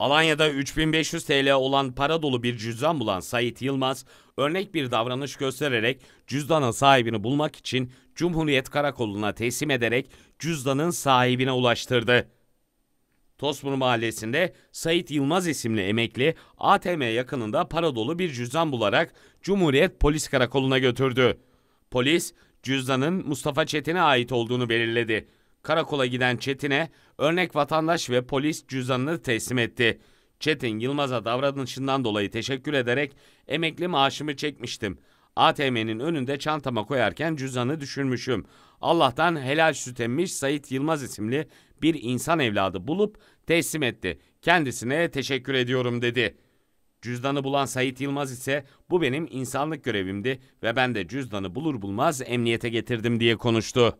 Alanya'da 3500 TL olan para dolu bir cüzdan bulan Sait Yılmaz, örnek bir davranış göstererek cüzdanın sahibini bulmak için Cumhuriyet Karakolu'na teslim ederek cüzdanın sahibine ulaştırdı. Tosmur Mahallesi'nde Sait Yılmaz isimli emekli ATM yakınında para dolu bir cüzdan bularak Cumhuriyet Polis Karakolu'na götürdü. Polis cüzdanın Mustafa Çetin'e ait olduğunu belirledi karakola giden Çetin'e örnek vatandaş ve polis cüzdanını teslim etti. Çetin Yılmaz'a davranışından dolayı teşekkür ederek emekli maaşımı çekmiştim. ATM'nin önünde çantama koyarken cüzdanı düşürmüşüm. Allah'tan helal süt emmiş Sait Yılmaz isimli bir insan evladı bulup teslim etti. Kendisine teşekkür ediyorum dedi. Cüzdanı bulan Sait Yılmaz ise bu benim insanlık görevimdi ve ben de cüzdanı bulur bulmaz emniyete getirdim diye konuştu.